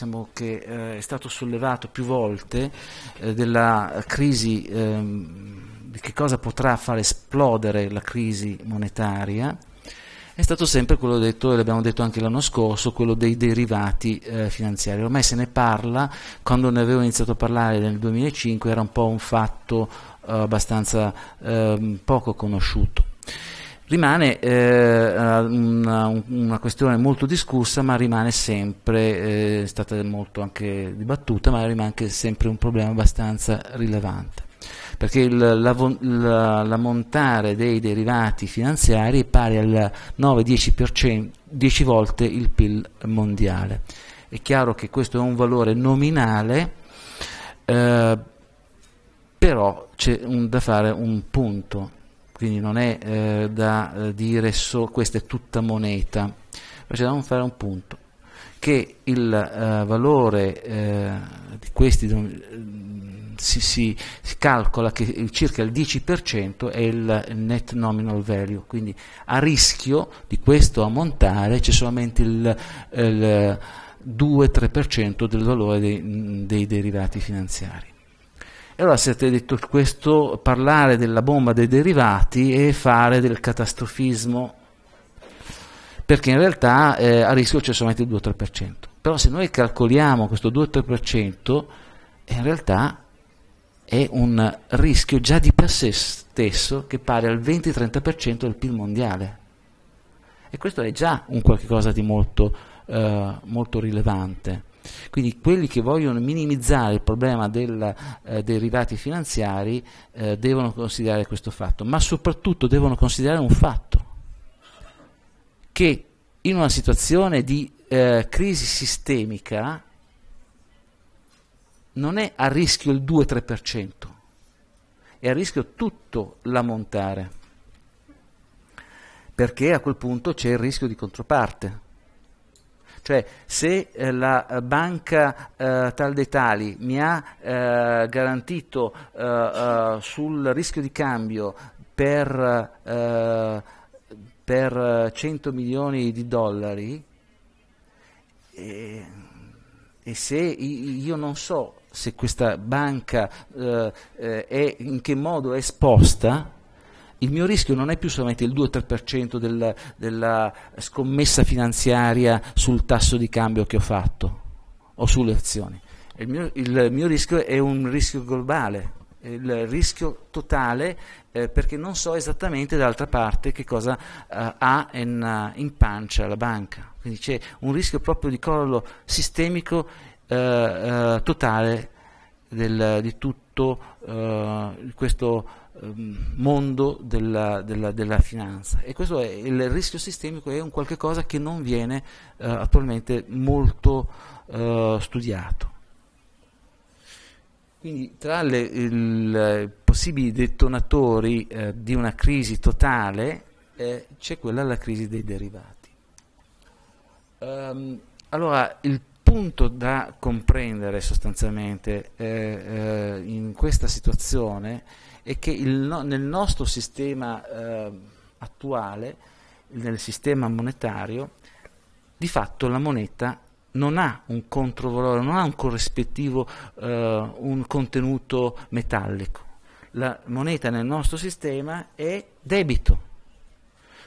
diciamo, che eh, è stato sollevato più volte eh, della crisi, ehm, che cosa potrà far esplodere la crisi monetaria, è stato sempre quello detto, e l'abbiamo detto anche l'anno scorso, quello dei derivati eh, finanziari. Ormai se ne parla, quando ne avevo iniziato a parlare nel 2005 era un po' un fatto eh, abbastanza eh, poco conosciuto. Rimane eh, una, una, questione molto discussa, ma rimane sempre, eh, è stata molto anche dibattuta, ma rimane sempre un problema abbastanza rilevante perché l'ammontare dei derivati finanziari è pari al 9-10 volte il PIL mondiale. È chiaro che questo è un valore nominale, eh, però c'è da fare un punto quindi non è eh, da eh, dire solo questa è tutta moneta, ma c'è da fare un punto che il eh, valore eh, di questi mm, si, si, si, calcola che circa il 10% è il net nominal value, quindi a rischio di questo ammontare c'è solamente il, eh, il 2-3% del valore dei, mm, dei derivati finanziari. E allora siete detto questo, parlare della bomba dei derivati e fare del catastrofismo, perché in realtà eh, a rischio c'è solamente il 2-3%. Però se noi calcoliamo questo 2-3%, eh, in realtà è un rischio già di per sé stesso che pari al 20-30% del PIL mondiale. E questo è già un qualcosa di molto, eh, molto rilevante. Quindi quelli che vogliono minimizzare il problema del, eh, dei derivati finanziari eh, devono considerare questo fatto, ma soprattutto devono considerare un fatto, che in una situazione di eh, crisi sistemica non è a rischio il 2-3%, è a rischio tutto l'ammontare, perché a quel punto c'è il rischio di controparte cioè se eh, la eh, banca eh, tal dei tali mi ha eh, garantito eh, sul rischio di cambio per, per 100 milioni di dollari e, e se io non so se questa banca è, in che modo è esposta, il mio rischio non è più solamente il 2-3% del, della scommessa finanziaria sul tasso di cambio che ho fatto o sulle azioni. Il mio, il mio rischio è un rischio globale, il rischio totale eh, perché non so esattamente dall'altra parte che cosa eh, ha in, eh, in, pancia la banca. Quindi c'è un rischio proprio di collo sistemico eh, eh, totale del, di tutto eh, questo ehm, mondo della, della, della, finanza e questo è il rischio sistemico è un qualche cosa che non viene eh, attualmente molto eh, studiato. Quindi tra le il, possibili detonatori eh, di una crisi totale eh, c'è quella della crisi dei derivati. Um, allora, il punto da comprendere sostanzialmente eh, eh, in questa situazione è che il, nel nostro sistema eh, attuale, nel sistema monetario, di fatto la moneta non ha un controvalore, non ha un corrispettivo, eh, un contenuto metallico. La moneta nel nostro sistema è debito,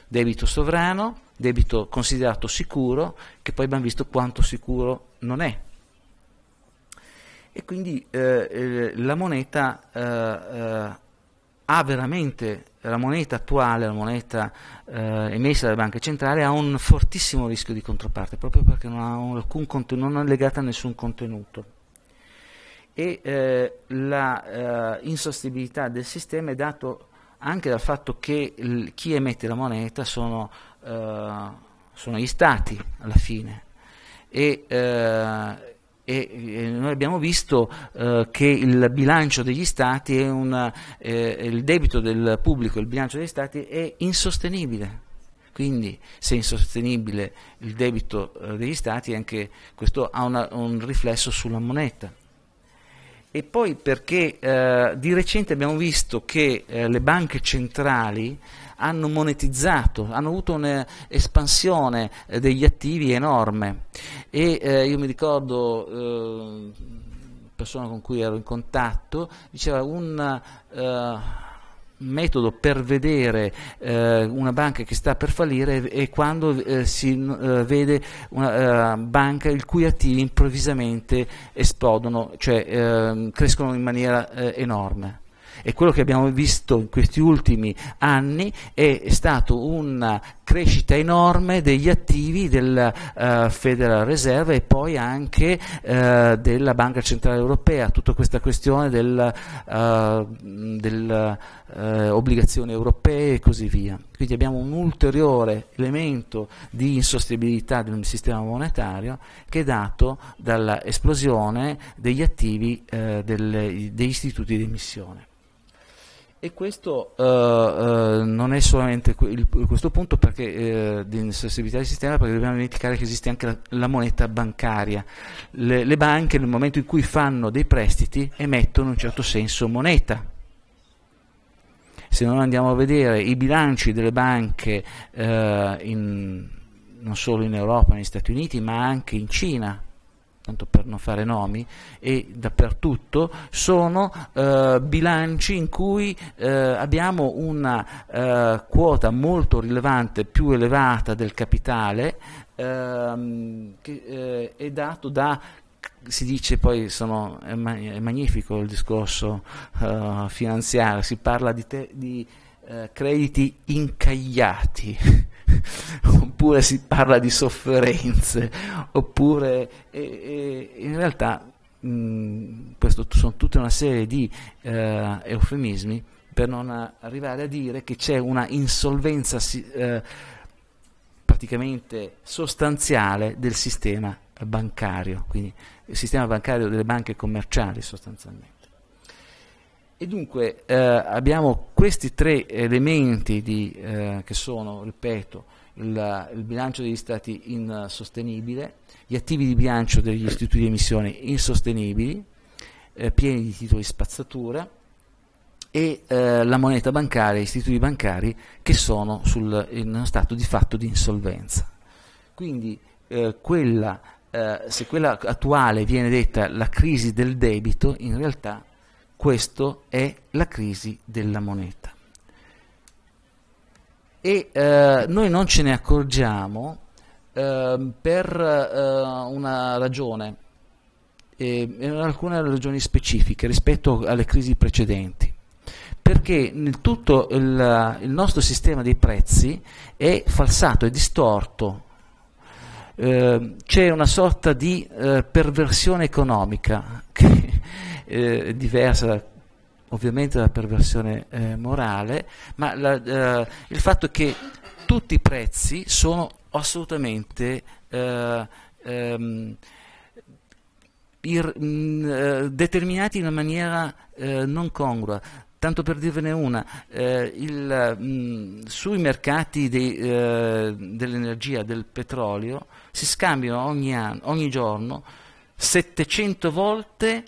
debito sovrano, debito considerato sicuro, che poi abbiamo visto quanto sicuro non è. E quindi eh, eh la moneta eh, eh ha veramente la moneta attuale, la moneta eh, emessa dalle banche centrali, ha un fortissimo rischio di controparte, proprio perché non, non è legata a nessun contenuto. E eh, la eh, insostibilità del sistema è dato anche dal fatto che chi emette la moneta sono, eh, sono, gli stati alla fine. E, eh, e eh, noi abbiamo visto eh, che il bilancio degli stati è una, eh, il debito del pubblico, il bilancio degli stati è insostenibile. Quindi se è insostenibile il debito eh, degli stati, anche questo ha una, un riflesso sulla moneta e poi perché eh, di recente abbiamo visto che eh, le banche centrali hanno monetizzato, hanno avuto un'espansione eh, degli attivi enorme e eh, io mi ricordo eh, persona con cui ero in contatto diceva un eh, metodo per vedere eh, una banca che sta per fallire è quando eh, si eh, vede una eh, banca il cui attivi improvvisamente esplodono, cioè ehm, crescono in maniera eh, enorme e quello che abbiamo visto in questi ultimi anni è stata una crescita enorme degli attivi del uh, Federal Reserve e poi anche uh, della Banca Centrale Europea, tutta questa questione delle uh, eh, obbligazioni europee e così via. Quindi abbiamo un ulteriore elemento di insostenibilità del sistema monetario che è dato dall'esplosione degli attivi delle, degli istituti di emissione. E questo uh, uh, non è solamente il, questo punto perché, uh, di insensibilità del sistema, perché dobbiamo dimenticare che esiste anche la, la moneta bancaria. Le, le, banche nel momento in cui fanno dei prestiti emettono in un certo senso moneta. Se non andiamo a vedere i bilanci delle banche in, non solo in Europa, negli Stati Uniti, ma anche in Cina, tanto per non fare nomi, e dappertutto, sono eh, bilanci in cui eh, abbiamo una eh, quota molto rilevante, più elevata del capitale, ehm, che eh, è dato da si dice poi sono, è, ma è, magnifico il discorso eh, finanziario, si parla di, di eh, crediti incagliati, oppure si parla di sofferenze, oppure e, e, in realtà mh, sono tutta una serie di eh, eufemismi per non arrivare a dire che c'è una insolvenza eh, praticamente sostanziale del sistema bancario, quindi il sistema bancario delle banche commerciali sostanzialmente. E dunque eh, abbiamo questi tre elementi di, eh, che sono, ripeto, il, il, bilancio degli stati insostenibile, gli attivi di bilancio degli istituti di emissione insostenibili, eh, pieni di titoli spazzatura e eh, la moneta bancaria, gli istituti bancari che sono sul, in uno stato di fatto di insolvenza. Quindi eh, quella, eh, se quella attuale viene detta la crisi del debito, in realtà questo è la crisi della moneta. E eh, noi non ce ne accorgiamo eh, per eh, una ragione, alcune ragioni specifiche rispetto alle crisi precedenti perché tutto il, il, nostro sistema dei prezzi è falsato, è distorto, eh, c'è una sorta di eh, perversione economica che eh, diversa ovviamente dalla perversione eh, morale, ma la, eh, il fatto che tutti i prezzi sono assolutamente eh, ehm, ir, mh, mm, eh, determinati in una maniera non congrua tanto per dirvene una, eh, il, mh, mm, sui mercati eh, dell'energia, del petrolio, si scambiano ogni, anno, ogni giorno 700 volte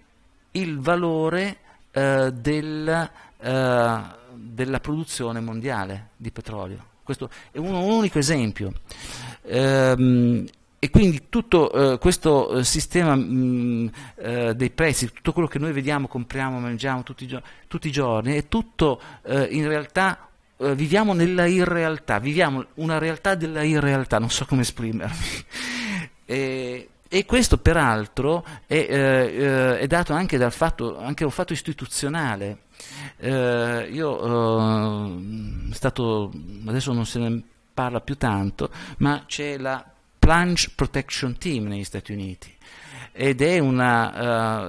il valore eh, del, eh, della produzione mondiale di petrolio. Questo è un, un unico esempio. Ehm, e quindi tutto eh, questo eh, sistema mh, mm, eh, dei prezzi, tutto quello che noi vediamo, compriamo, mangiamo tutti i, gio tutti i giorni, è tutto eh, in realtà, eh, viviamo nella irrealtà, viviamo una realtà della irrealtà, non so come esprimermi. e, e questo peraltro è, eh, eh, è dato anche dal fatto, anche un fatto istituzionale. Eh, io eh, stato, adesso non se ne parla più tanto, ma c'è la Plunge Protection Team negli Stati Uniti ed è una,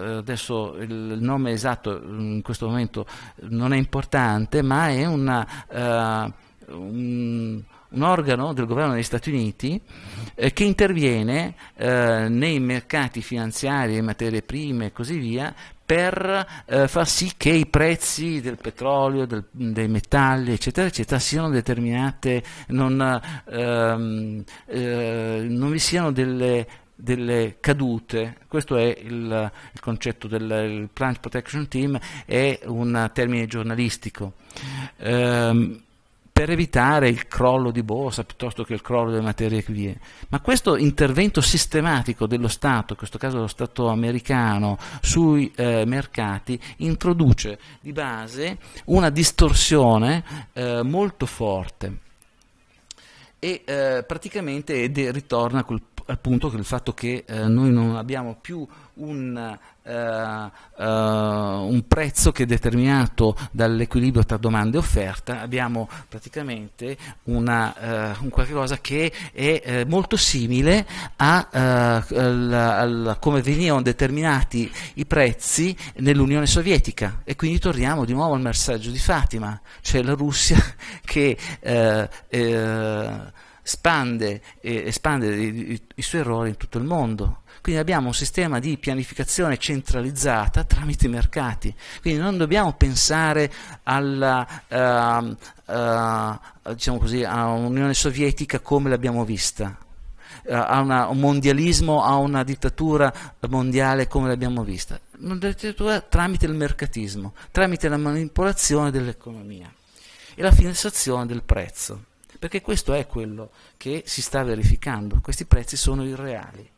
eh, adesso il nome esatto in questo momento non è importante, ma è una... Uh, un organo del governo degli Stati Uniti eh, che interviene eh, nei mercati finanziari, le materie prime e così via, per eh, far sì che i prezzi del petrolio, del, dei metalli, eccetera, eccetera, siano determinate, non, ehm, eh, non vi siano delle delle cadute, questo è il, il concetto del Plant Protection Team, è un termine giornalistico. Um, per evitare il crollo di borsa piuttosto che il crollo delle materie prime. Ma questo intervento sistematico dello Stato, in questo caso dello Stato americano, sui eh, mercati introduce di base una distorsione eh, molto forte e eh, praticamente ritorna a quel appunto il fatto che eh, noi non abbiamo più un, uh, uh, un, prezzo che è determinato dall'equilibrio tra domanda e offerta, abbiamo praticamente una, uh, un qualcosa che è molto simile a, al, al come venivano determinati i prezzi nell'Unione Sovietica e quindi torniamo di nuovo al messaggio di Fatima, cioè la Russia che spande, eh, espande i, i suoi errori in tutto il mondo. Quindi abbiamo un sistema di pianificazione centralizzata tramite i mercati. Quindi non dobbiamo pensare alla, uh, uh, diciamo così, a un'Unione Sovietica come l'abbiamo vista, eh, a una, un mondialismo, a una dittatura mondiale come l'abbiamo vista. Una dittatura tramite il mercatismo, tramite la manipolazione dell'economia e la fissazione del prezzo perché questo è quello che si sta verificando, questi prezzi sono irreali.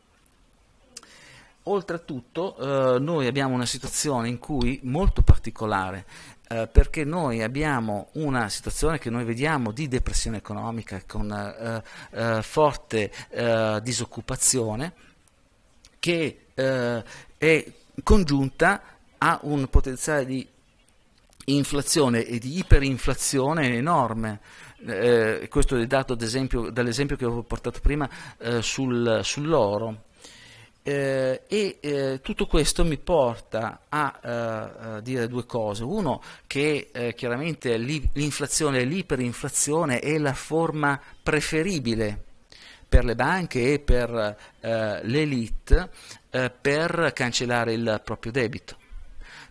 Oltretutto eh, noi abbiamo una situazione in cui molto particolare, eh, perché noi abbiamo una situazione che noi vediamo di depressione economica con eh, eh forte eh, disoccupazione che eh, è congiunta a un potenziale di inflazione e di iperinflazione enorme eh, questo è dato dall'esempio che ho portato prima eh, sul, sull'oro, eh, e eh, tutto questo mi porta a, eh, a, dire due cose. Uno, che eh, chiaramente l'inflazione l'iperinflazione è la forma preferibile per le banche e per eh, l'elite eh, per cancellare il proprio debito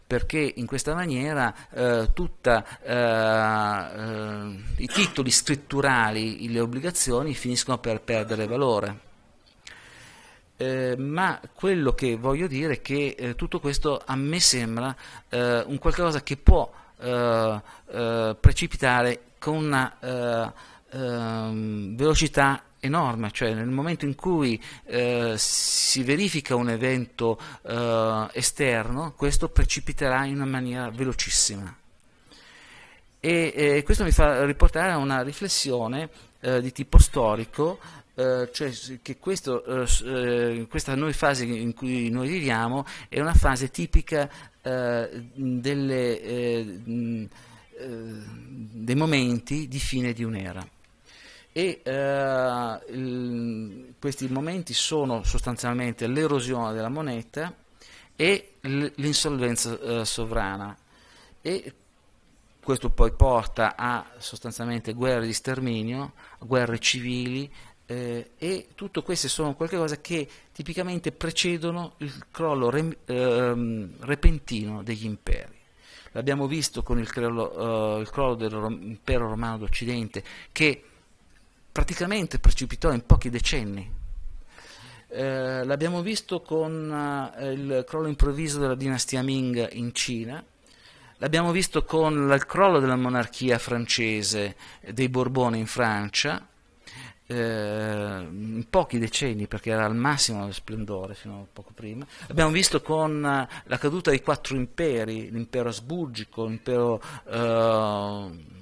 perché in questa maniera eh, tutta, eh, eh, i titoli scritturali, le obbligazioni finiscono per perdere valore. Eh, ma quello che voglio dire è che eh, tutto questo a me sembra eh, un qualcosa che può eh, eh, precipitare con una ehm, velocità enorme, cioè nel momento in cui eh, si verifica un evento eh, esterno, questo precipiterà in una maniera velocissima. E eh, questo mi fa riportare a una riflessione eh, di tipo storico, eh, cioè che questo, eh, questa nuova fase in cui noi viviamo è una fase tipica delle, dei momenti di fine di un'era e eh, il, questi momenti sono sostanzialmente l'erosione della moneta e l'insolvenza eh, sovrana e questo poi porta a sostanzialmente guerre di sterminio, guerre civili eh, e tutte queste sono qualcosa che tipicamente precedono il crollo re, ehm, repentino degli imperi. L'abbiamo visto con il, crollo, eh, il crollo dell'impero romano d'Occidente che praticamente precipitò in pochi decenni. Eh, l'abbiamo visto con eh, il crollo improvviso della dinastia Ming in Cina, l'abbiamo visto con il crollo della monarchia francese eh, dei Borbone in Francia, eh, in pochi decenni perché era al massimo dello splendore fino a poco prima, l'abbiamo visto con eh, la caduta dei quattro imperi, l'impero asburgico, l'impero eh,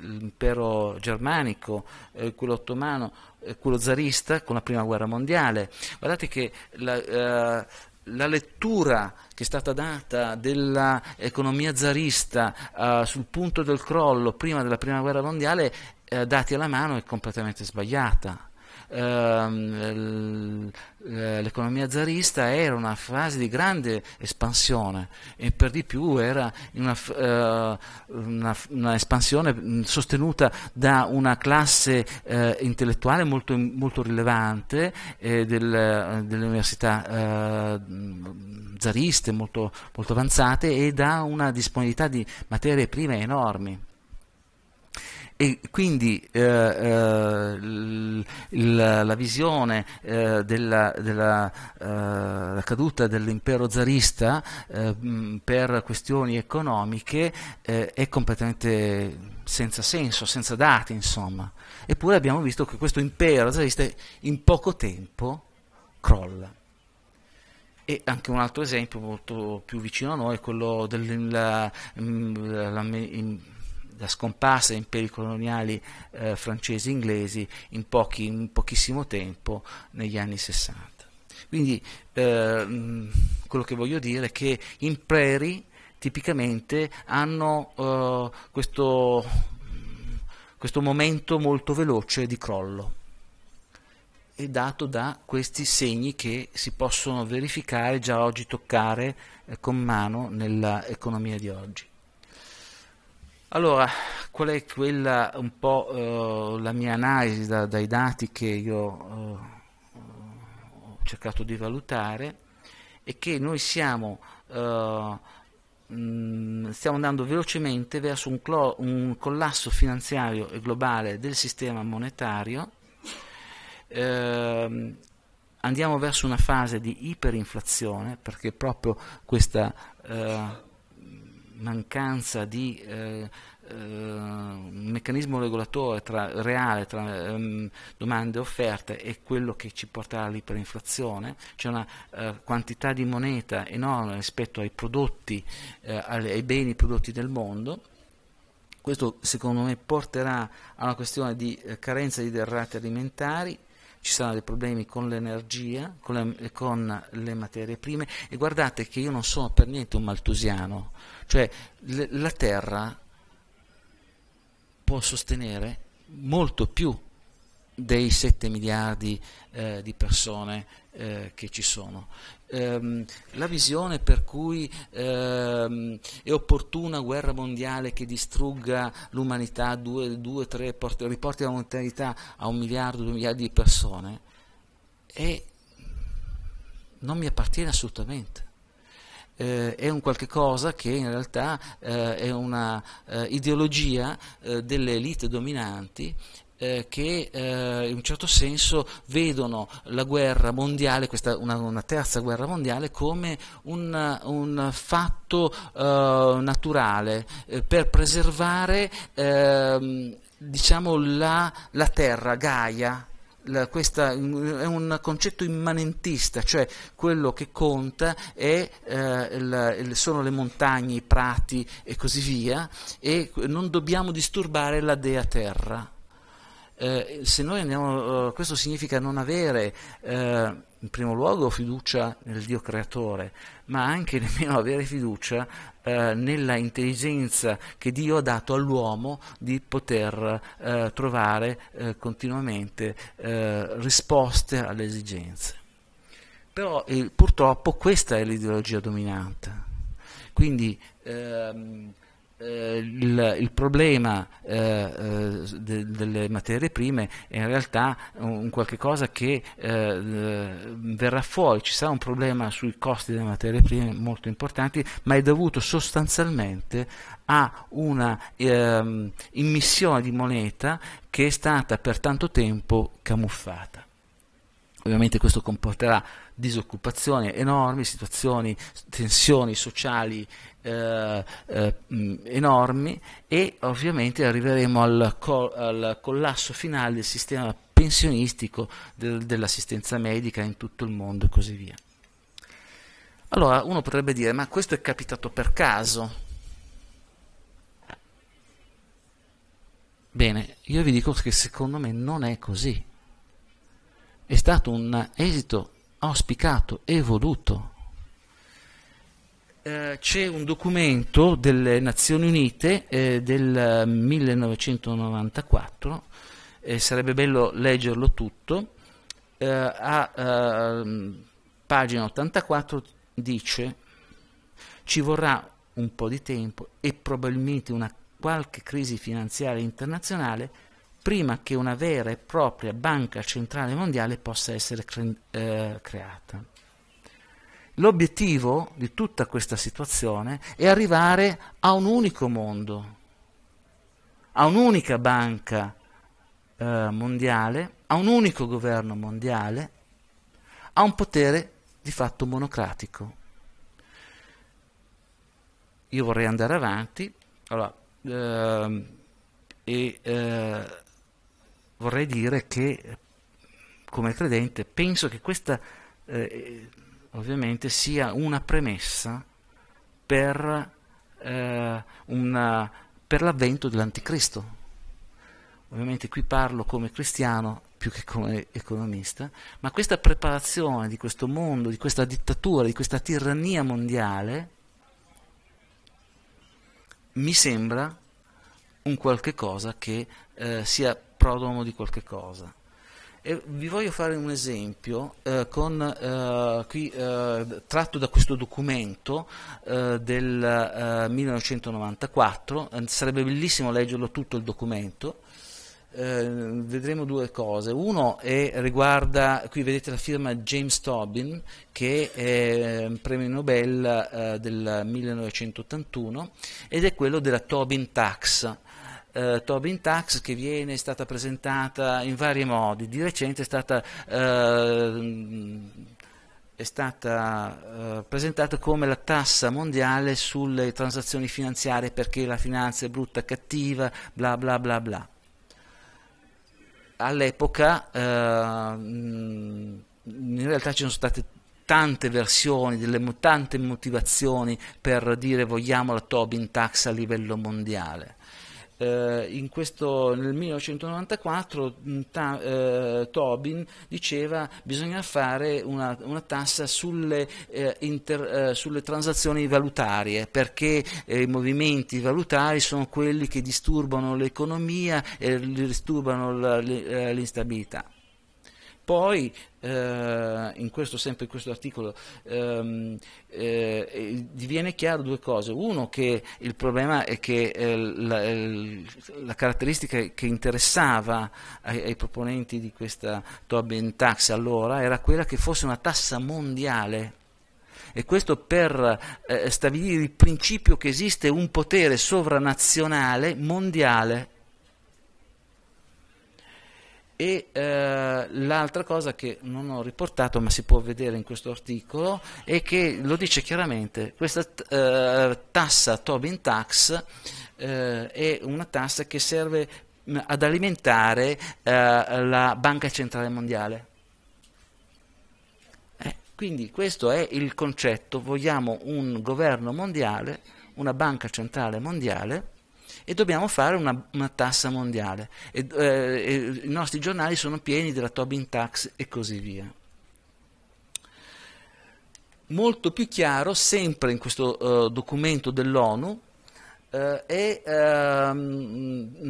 l'impero germanico, eh, quello ottomano, eh, quello zarista con la prima guerra mondiale. Guardate che la, eh, la lettura che è stata data dell'economia zarista eh, sul punto del crollo prima della prima guerra mondiale, eh, dati alla mano, è completamente sbagliata. Ehm, eh, l'economia zarista era una fase di grande espansione e per di più era una, eh, una, una espansione sostenuta da una classe eh, intellettuale molto, molto rilevante eh, del, delle università zariste molto, molto avanzate e da una disponibilità di materie prime enormi e quindi eh, eh, l, la, la, visione eh, della, della eh, caduta dell'impero zarista eh, per questioni economiche eh, è completamente senza senso, senza dati, insomma. Eppure abbiamo visto che questo impero zarista in poco tempo crolla. E anche un altro esempio molto più vicino a noi è quello della la scomparsa di imperi coloniali eh, francesi e inglesi in, pochi, in, pochissimo tempo negli anni 60. Quindi eh, quello che voglio dire è che gli imperi tipicamente hanno eh, questo, questo momento molto veloce di crollo è dato da questi segni che si possono verificare già oggi toccare eh, con mano nell'economia di oggi. Allora, qual è quella un po' eh, la mia analisi da, dai dati che io eh, ho cercato di valutare? È che noi siamo, eh, mh, mm, stiamo andando velocemente verso un, un, collasso finanziario e globale del sistema monetario, ehm, andiamo verso una fase di iperinflazione perché proprio questa eh, mancanza di eh, eh, un meccanismo regolatore tra, reale tra ehm, domande e offerte è quello che ci porterà all'iperinflazione, c'è una eh, quantità di moneta enorme rispetto ai prodotti, eh, ai beni prodotti del mondo. Questo secondo me porterà a una questione di eh, carenza di derrate alimentari, ci saranno dei problemi con l'energia, con le, eh, con le materie prime e guardate che io non sono per niente un maltusiano, cioè le, la Terra può sostenere molto più dei 7 miliardi eh, di persone eh, che ci sono ehm, la visione per cui ehm, è opportuna una guerra mondiale che distrugga l'umanità, due, due, tre, porti, riporti la mortalità a un miliardo, due miliardi di persone, è, non mi appartiene assolutamente. Eh, è un qualche cosa che in realtà eh, è una eh, ideologia eh, delle elite dominanti eh, che eh, in un certo senso vedono la guerra mondiale, questa, una, una terza guerra mondiale, come un, un fatto eh, naturale eh, per preservare ehm, diciamo, la, la terra, Gaia, la, questa, è un concetto immanentista, cioè quello che conta è, eh, il, sono le montagne, i prati e così via, e non dobbiamo disturbare la dea terra. Eh, se noi andiamo, eh, questo significa non avere eh, in primo luogo fiducia nel Dio creatore, ma anche nemmeno avere fiducia eh, nella intelligenza che Dio ha dato all'uomo di poter eh, trovare continuamente risposte alle esigenze. Però purtroppo questa è l'ideologia dominante. Quindi ehm, eh, il, il, problema eh, eh, de, delle materie prime è in realtà un, qualche cosa che eh, verrà fuori, ci sarà un problema sui costi delle materie prime molto importanti, ma è dovuto sostanzialmente a una ehm, immissione di moneta che è stata per tanto tempo camuffata. Ovviamente questo comporterà disoccupazione enorme, situazioni, tensioni sociali eh, eh, mm, enormi e ovviamente arriveremo al, col al, collasso finale del sistema pensionistico del dell'assistenza medica in tutto il mondo e così via. Allora uno potrebbe dire ma questo è capitato per caso? Bene, io vi dico che secondo me non è così è stato un esito auspicato e voluto. Eh, c'è un documento delle Nazioni Unite eh, del 1994, eh, sarebbe bello leggerlo tutto, eh, a ehm, pagina 84 dice ci vorrà un po' di tempo e probabilmente una qualche crisi finanziaria internazionale prima che una vera e propria banca centrale mondiale possa essere cre eh, creata. L'obiettivo di tutta questa situazione è arrivare a un unico mondo, a un'unica banca eh, mondiale, a un unico governo mondiale, a un potere di fatto monocratico. Io vorrei andare avanti, allora, eh, e eh, vorrei dire che come credente penso che questa eh, ovviamente sia una premessa per, eh, una, per l'avvento dell'anticristo. Ovviamente qui parlo come cristiano più che come economista, ma questa preparazione di questo mondo, di questa dittatura, di questa tirannia mondiale, mi sembra un qualche cosa che eh, sia prodomo di qualche cosa. E vi voglio fare un esempio eh, con, eh, qui, eh, tratto da questo documento eh, del 1994, sarebbe bellissimo leggerlo tutto il documento, Uh, vedremo due cose. Uno è, riguarda, qui vedete la firma James Tobin, che è un ehm, premio Nobel uh, del 1981, ed è quello della Tobin Tax eh, Tobin Tax che viene stata presentata in vari modi, di recente è stata, eh, è stata eh, presentata come la tassa mondiale sulle transazioni finanziarie perché la finanza è brutta, cattiva, bla bla bla bla. All'epoca eh, mm, in realtà ci sono state tante versioni, delle tante motivazioni per dire vogliamo la Tobin Tax a livello mondiale. Eh, questo, nel 1994 mm, ta, eh, Tobin diceva che bisogna fare una, una tassa sulle, eh, inter, eh, sulle, transazioni valutarie perché eh, i movimenti valutari sono quelli che disturbano l'economia e disturbano eh, l'instabilità. Poi, eh, in questo, sempre in questo articolo, ehm, eh, diviene chiaro due cose. Uno, che il problema è che eh, la, la, caratteristica che interessava ai, ai proponenti di questa Tobin Tax allora era quella che fosse una tassa mondiale e questo per eh, stabilire il principio che esiste un potere sovranazionale mondiale e eh, l'altra cosa che non ho riportato, ma si può vedere in questo articolo, è che lo dice chiaramente, questa eh, tassa Tobin Tax eh, è una tassa che serve mm, ad alimentare eh, la Banca Centrale Mondiale. Eh, quindi questo è il concetto, vogliamo un governo mondiale, una Banca Centrale Mondiale e dobbiamo fare una, una tassa mondiale. E, eh, e I nostri giornali sono pieni della Tobin Tax e così via molto più chiaro, sempre in questo uh, documento dell'ONU, uh, e uh,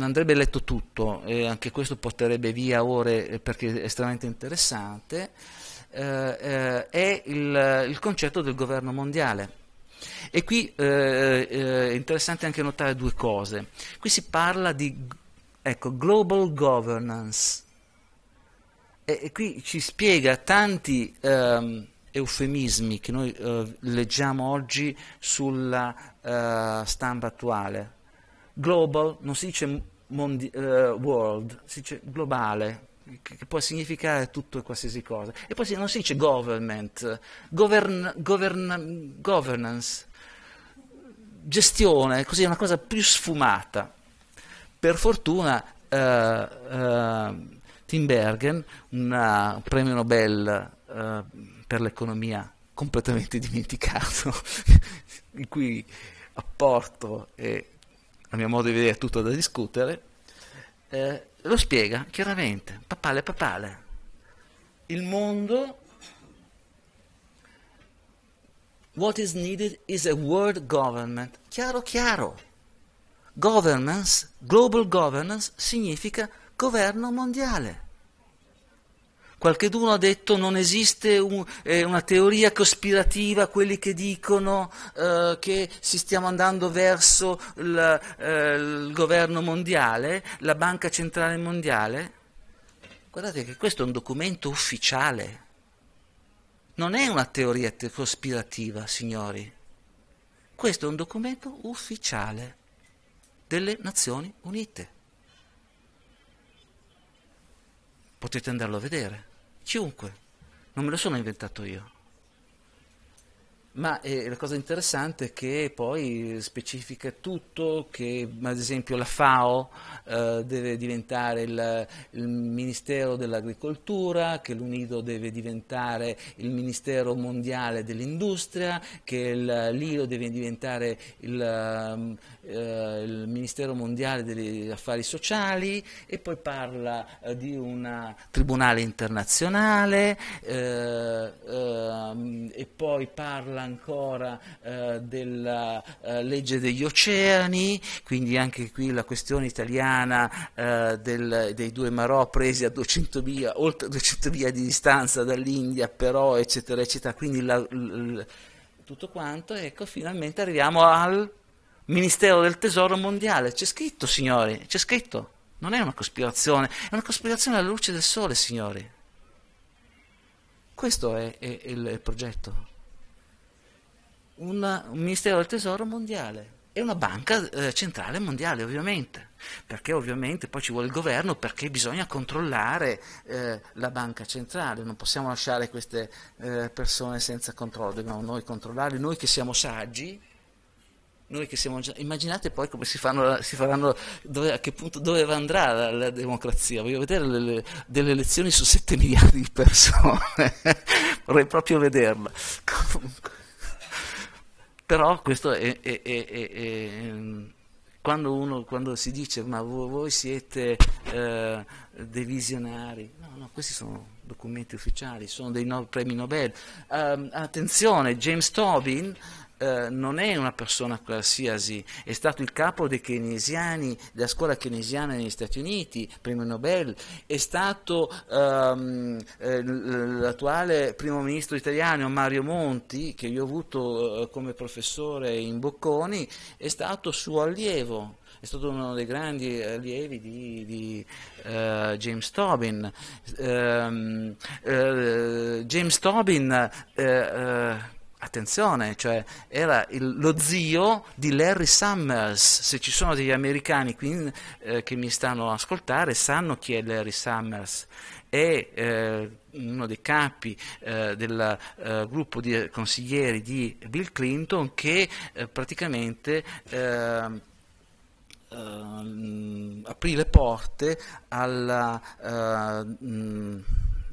andrebbe letto tutto, e anche questo porterebbe via ore eh, perché è estremamente interessante, è il, il concetto del governo mondiale. E qui eh, eh, è interessante anche notare due cose. Qui si parla di ecco, global governance. E, e, qui ci spiega tanti ehm, eufemismi che noi eh, leggiamo oggi sulla eh, stampa attuale. Global non si dice mondi- eh, world, si dice globale, che può significare tutto e qualsiasi cosa. E poi non si dice government, govern, govern, governance, gestione, così è una cosa più sfumata. Per fortuna uh, uh, Tim Bergen, un eh, premio Nobel uh, per l'economia completamente dimenticato, in cui apporto e a mio modo di vedere, tutto da discutere, eh, lo spiega chiaramente, papale papale. Il mondo, what is needed is a world government, chiaro chiaro. Governance, global governance significa governo mondiale. Qualcheduno ha detto non esiste un, eh, una teoria cospirativa, quelli che dicono eh, che si stiamo andando verso il, eh, il governo mondiale, la Banca Centrale Mondiale. Guardate che questo è un documento ufficiale, non è una teoria te- cospirativa, signori. Questo è un documento ufficiale delle Nazioni Unite. Potete andarlo a vedere. Chiunque. Non me lo sono inventato io. Ma eh, la cosa interessante è che poi specifica tutto, che ad esempio la FAO eh, deve diventare il, il Ministero dell'Agricoltura, che l'UNIDO deve diventare il Ministero Mondiale dell'Industria, che l'IO deve diventare il, ehm, eh, il, Ministero Mondiale degli Affari Sociali e poi parla eh, di un tribunale internazionale eh, ehm, e poi parla parla ancora eh, della eh, legge degli oceani, quindi anche qui la questione italiana eh, del, dei due Marò presi a 200 miglia, oltre 200 miglia di distanza dall'India, però, eccetera, eccetera. Quindi la, l, tutto quanto, ecco, finalmente arriviamo al Ministero del Tesoro Mondiale. C'è scritto, signori, c'è scritto. Non è una cospirazione, è una cospirazione alla luce del sole, signori. Questo è, è, è il progetto una, un Ministero del Tesoro mondiale e una banca eh, centrale mondiale, ovviamente, perché ovviamente poi ci vuole il governo perché bisogna controllare eh, la banca centrale, non possiamo lasciare queste eh, persone senza controllo, dobbiamo noi controllare, noi che siamo saggi. Noi che siamo già, immaginate poi come si, fanno, si faranno, dove, a che punto dove andrà la, la democrazia. Voglio vedere le, le, delle elezioni su 7 miliardi di persone, vorrei proprio vederla. Comunque. Però questo è, è, è, ehm, quando, uno, quando si dice ma voi siete eh, dei visionari, no, no, questi sono documenti ufficiali, sono dei no, premi Nobel. Um, attenzione, James Tobin eh, non è una persona qualsiasi, è stato il capo dei keynesiani, della scuola keynesiana negli Stati Uniti, premio Nobel, è stato ehm, eh, l'attuale primo ministro italiano Mario Monti, che io ho avuto eh, come professore in Bocconi, è stato suo allievo è stato uno dei grandi allievi di, di uh, James Tobin. Um, uh, James Tobin uh, attenzione, cioè era il, lo zio di Larry Summers. Se ci sono degli americani qui, eh, che mi stanno a ascoltare sanno chi è Larry Summers. È eh, uno dei capi eh, del eh, gruppo di consiglieri di Bill Clinton che eh, praticamente ehm, ehm, aprì le porte alla. Eh, mh,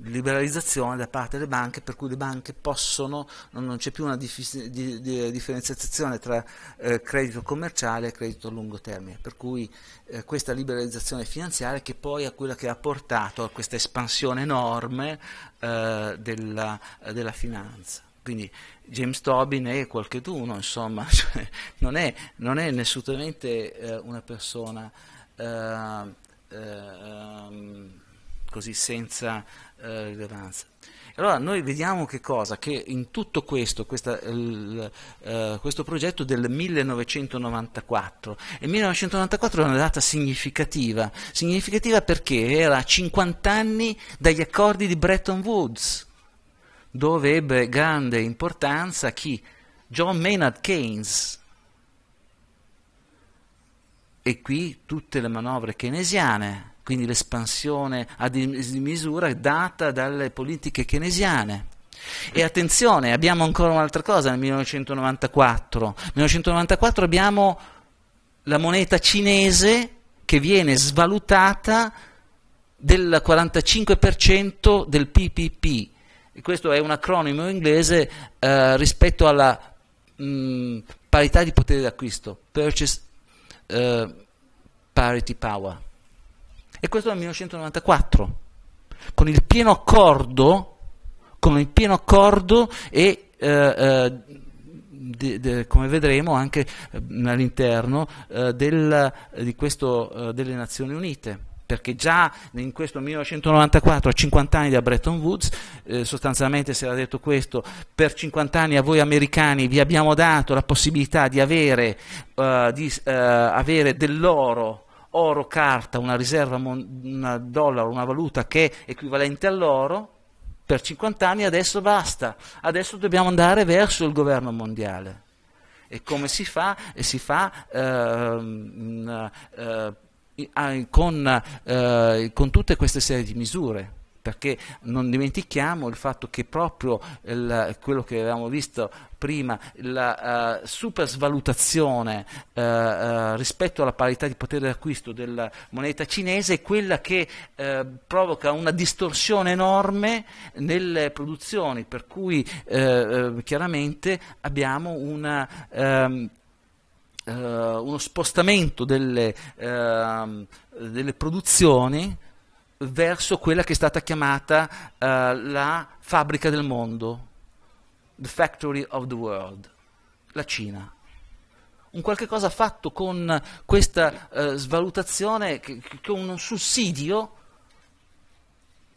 liberalizzazione da parte delle banche per cui le banche possono, non c'è più una differenziazione tra eh, credito commerciale e credito a lungo termine, per cui eh, questa liberalizzazione finanziaria che poi è quella che ha portato a questa espansione enorme eh, della, della finanza quindi James Tobin è qualcheduno, insomma, cioè, non, è, non è assolutamente eh, una persona eh, eh, così senza eh, rilevanza. Allora noi vediamo che cosa? Che in tutto questo, questa, il, eh, questo progetto del 1994, il 1994 è una data significativa, significativa perché era 50 anni dagli accordi di Bretton Woods, dove ebbe grande importanza chi? John Maynard Keynes. E qui tutte le manovre keynesiane quindi l'espansione a dismisura data dalle politiche keynesiane. E attenzione, abbiamo ancora un'altra cosa nel 1994. Nel 1994 abbiamo la moneta cinese che viene svalutata del 45% del PPP. E questo è un acronimo inglese eh, rispetto alla mh, mm, parità di potere d'acquisto, Purchase eh, Parity Power. E questo nel 1994, con il pieno accordo, con il pieno accordo e... Eh, eh, De, de, come vedremo anche eh, all'interno eh, del, eh, di questo, eh, delle Nazioni Unite perché già in questo 1994, a 50 anni da Bretton Woods, eh, sostanzialmente si era detto questo, per 50 anni a voi americani vi abbiamo dato la possibilità di avere, eh, di, avere dell'oro oro, carta, una riserva, un dollaro, una valuta che è equivalente all'oro, per 50 anni adesso basta, adesso dobbiamo andare verso il governo mondiale. E come si fa? E si fa ehm, eh, eh, ah, con, eh, con tutte queste serie di misure perché non dimentichiamo il fatto che proprio il, quello che avevamo visto prima, la uh, eh, super svalutazione uh, eh, uh, eh, rispetto alla parità di potere d'acquisto della moneta cinese è quella che provoca una distorsione enorme nelle produzioni, per cui chiaramente abbiamo una... Um, uno spostamento delle, ehm, delle produzioni verso quella che è stata chiamata uh, la fabbrica del mondo, the factory of the world, la Cina. Un qualche cosa fatto con questa uh, svalutazione, con un sussidio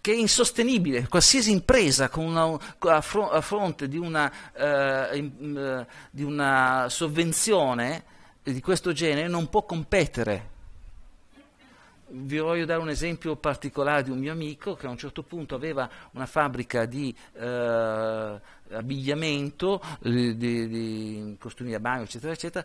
che è insostenibile. Qualsiasi impresa una, a, fronte di una, uh, eh, in, di una sovvenzione di questo genere non può competere vi voglio dare un esempio particolare di un mio amico che a un certo punto aveva una fabbrica di eh, abbigliamento, di, di costumi da bagno, eccetera, eccetera,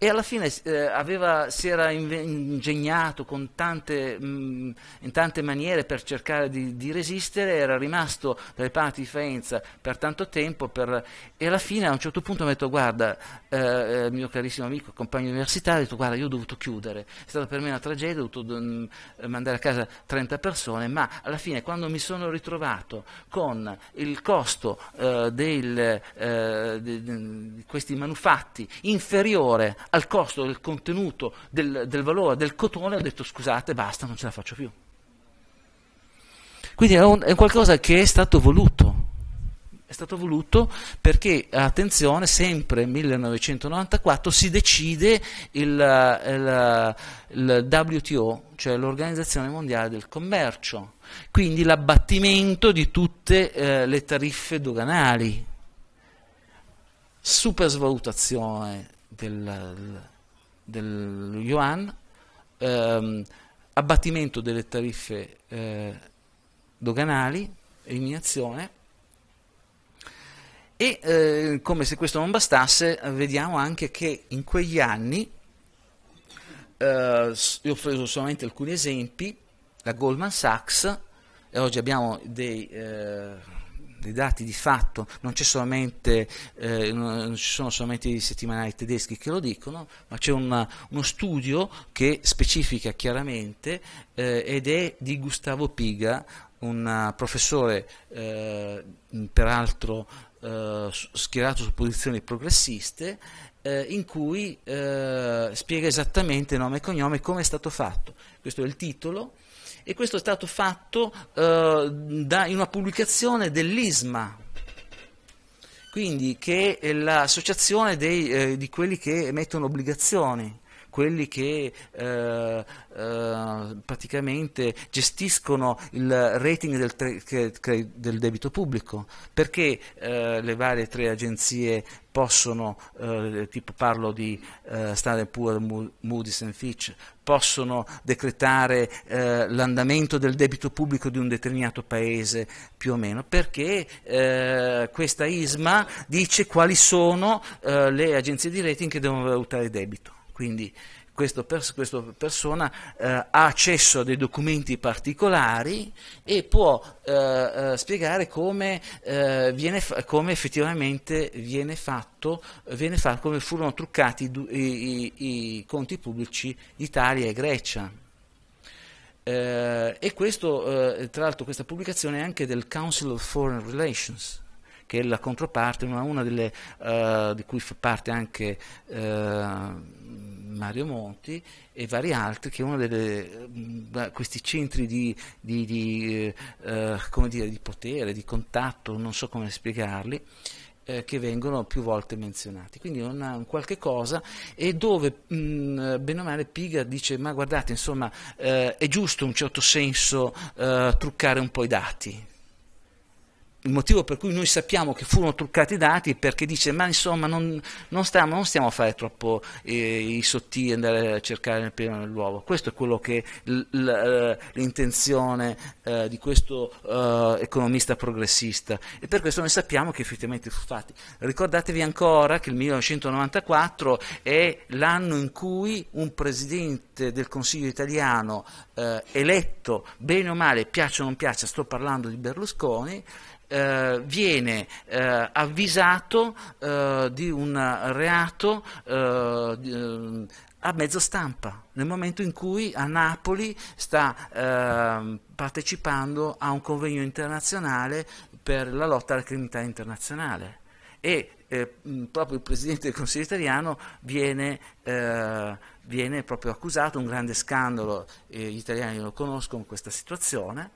e alla fine eh, aveva, si era ingegnato con tante, mh, mm, in tante maniere per cercare di, di resistere, era rimasto dalle parti di Faenza per tanto tempo per, e alla fine a un certo punto mi ha detto guarda, eh, eh mio carissimo amico, compagno universitario, ha detto guarda io ho dovuto chiudere, è stata per me una tragedia, ho dovuto mh, mm, mandare a casa 30 persone, ma alla fine quando mi sono ritrovato con il costo eh, del, eh, di, di questi manufatti inferiore al costo del contenuto, del, del valore del cotone, ho detto scusate, basta, non ce la faccio più. Quindi è, un, è qualcosa che è stato voluto, è stato voluto perché, attenzione, sempre nel 1994 si decide il, il, il WTO, cioè l'Organizzazione Mondiale del Commercio, quindi l'abbattimento di tutte eh, le tariffe doganali, super svalutazione del, del yuan, ehm, abbattimento delle tariffe eh, doganali, eliminazione, e eh, come se questo non bastasse, vediamo anche che in quegli anni, eh, io ho preso solamente alcuni esempi, la Goldman Sachs, e oggi abbiamo dei eh, dei dati di fatto, non, eh, non, ci sono solamente i settimanali tedeschi che lo dicono, ma c'è uno studio che specifica chiaramente eh, ed è di Gustavo Piga, un professore eh, peraltro eh, schierato su posizioni progressiste, eh, in cui eh, spiega esattamente nome e cognome come è stato fatto. Questo è il titolo e questo è stato fatto eh, da, in una pubblicazione dell'ISMA, quindi che è l'associazione dei, eh, di quelli che emettono obbligazioni quelli che eh, eh, praticamente gestiscono il rating del, tre, del debito pubblico, perché eh, le varie tre agenzie possono, eh, tipo parlo di eh, Standard Poor's, Moody's and Fitch, possono decretare eh, l'andamento del debito pubblico di un determinato paese più o meno, perché eh, questa ISMA dice quali sono le agenzie di rating che devono valutare il debito quindi questa persona eh, ha accesso a dei documenti particolari e può eh, eh spiegare come, eh, viene, come, effettivamente viene fatto, viene fatto, come furono truccati i, i, i conti pubblici Italia e Grecia. Eh, e questo, eh, tra l'altro questa pubblicazione è anche del Council of Foreign Relations, che è la controparte, una, una delle, uh, di cui fa parte anche uh, Mario Monti e vari altri, che è uno di eh, questi centri di, di, di, uh, dire, di, potere, di contatto, non so come spiegarli, che vengono più volte menzionati. Quindi è un qualche cosa e dove mh, mm, bene o male Piga dice ma guardate insomma eh, è giusto in un certo senso eh, truccare un po' i dati, il motivo per cui noi sappiamo che furono truccati i dati è perché dice ma insomma non, non, stiamo, non stiamo, a fare troppo eh, i sottili e andare a cercare nel pieno dell'uovo. Questo è quello che eh, l'intenzione eh, di questo eh, economista progressista e per questo noi sappiamo che effettivamente fu fatti. Ricordatevi ancora che il 1994 è l'anno in cui un presidente del Consiglio italiano eh, eletto, bene o male, piaccia o non piaccia, sto parlando di Berlusconi, eh, viene eh, avvisato eh, di un reato eh, ehm, a mezzo stampa, nel momento in cui a Napoli sta ehm, partecipando a un convegno internazionale per la lotta alla criminalità internazionale. E eh, proprio il Presidente del Consiglio italiano viene, eh, viene proprio accusato, un grande scandalo, eh, gli italiani lo conoscono questa situazione,